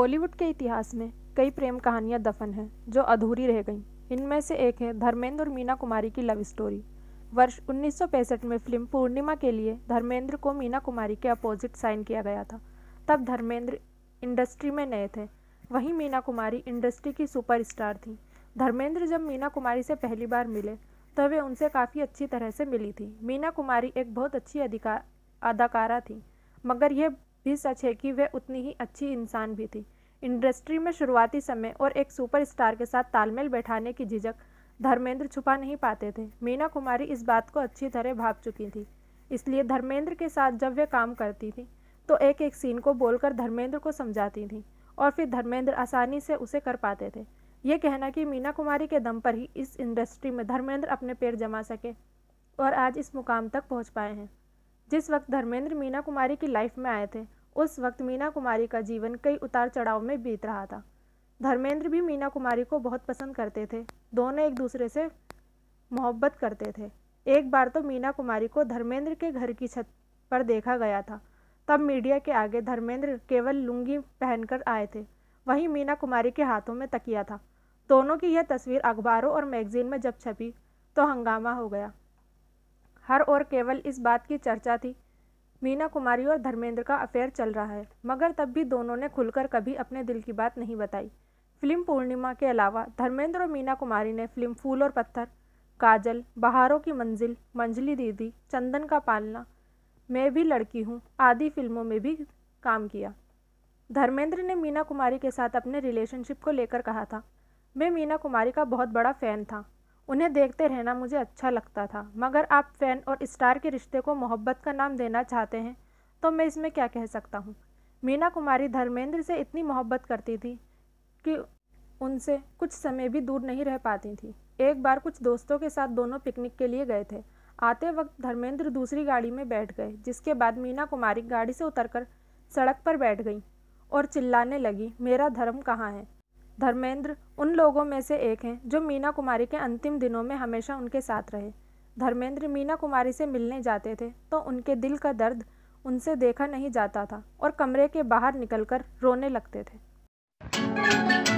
बॉलीवुड के इतिहास में कई प्रेम कहानियां दफन हैं जो अधूरी रह गईं इनमें से एक है धर्मेंद्र और मीना कुमारी की लव स्टोरी वर्ष उन्नीस में फिल्म पूर्णिमा के लिए धर्मेंद्र को मीना कुमारी के अपोजिट साइन किया गया था तब धर्मेंद्र इंडस्ट्री में नए थे वहीं मीना कुमारी इंडस्ट्री की सुपरस्टार थी धर्मेंद्र जब मीना कुमारी से पहली बार मिले तो वे उनसे काफ़ी अच्छी तरह से मिली थी मीना कुमारी एक बहुत अच्छी अधिकार अदाकारा थी मगर यह भी सच है कि वह उतनी ही अच्छी इंसान भी थी इंडस्ट्री में शुरुआती समय और एक सुपरस्टार के साथ तालमेल बैठाने की झिझक धर्मेंद्र छुपा नहीं पाते थे मीना कुमारी इस बात को अच्छी तरह भाप चुकी थी इसलिए धर्मेंद्र के साथ जब वह काम करती थी तो एक एक सीन को बोलकर धर्मेंद्र को समझाती थी और फिर धर्मेंद्र आसानी से उसे कर पाते थे ये कहना कि मीना कुमारी के दम पर ही इस इंडस्ट्री में धर्मेंद्र अपने पैर जमा सके और आज इस मुकाम तक पहुंच पाए हैं जिस वक्त धर्मेंद्र मीना कुमारी की लाइफ में आए थे उस वक्त मीना कुमारी का जीवन कई उतार चढ़ाव में बीत रहा था धर्मेंद्र भी मीना कुमारी को बहुत पसंद करते थे दोनों एक दूसरे से मोहब्बत करते थे एक बार तो मीना कुमारी को धर्मेंद्र के घर की छत पर देखा गया था तब मीडिया के आगे धर्मेंद्र केवल लुंगी पहनकर आए थे वहीं मीना कुमारी के हाथों में तकिया था दोनों की यह तस्वीर अखबारों और मैगजीन में जब छपी तो हंगामा हो गया हर और केवल इस बात की चर्चा थी मीना कुमारी और धर्मेंद्र का अफेयर चल रहा है मगर तब भी दोनों ने खुलकर कभी अपने दिल की बात नहीं बताई फिल्म पूर्णिमा के अलावा धर्मेंद्र और मीना कुमारी ने फिल्म फूल और पत्थर काजल बहारों की मंजिल मंजली दीदी चंदन का पालना मैं भी लड़की हूँ आदि फिल्मों में भी काम किया धर्मेंद्र ने मीना कुमारी के साथ अपने रिलेशनशिप को लेकर कहा था मैं मीना कुमारी का बहुत बड़ा फ़ैन था उन्हें देखते रहना मुझे अच्छा लगता था मगर आप फ़ैन और स्टार के रिश्ते को मोहब्बत का नाम देना चाहते हैं तो मैं इसमें क्या कह सकता हूँ मीना कुमारी धर्मेंद्र से इतनी मोहब्बत करती थी कि उनसे कुछ समय भी दूर नहीं रह पाती थी एक बार कुछ दोस्तों के साथ दोनों पिकनिक के लिए गए थे आते वक्त धर्मेंद्र दूसरी गाड़ी में बैठ गए जिसके बाद मीना कुमारी गाड़ी से उतरकर सड़क पर बैठ गई और चिल्लाने लगी मेरा धर्म कहाँ है धर्मेंद्र उन लोगों में से एक हैं जो मीना कुमारी के अंतिम दिनों में हमेशा उनके साथ रहे धर्मेंद्र मीना कुमारी से मिलने जाते थे तो उनके दिल का दर्द उनसे देखा नहीं जाता था और कमरे के बाहर निकलकर रोने लगते थे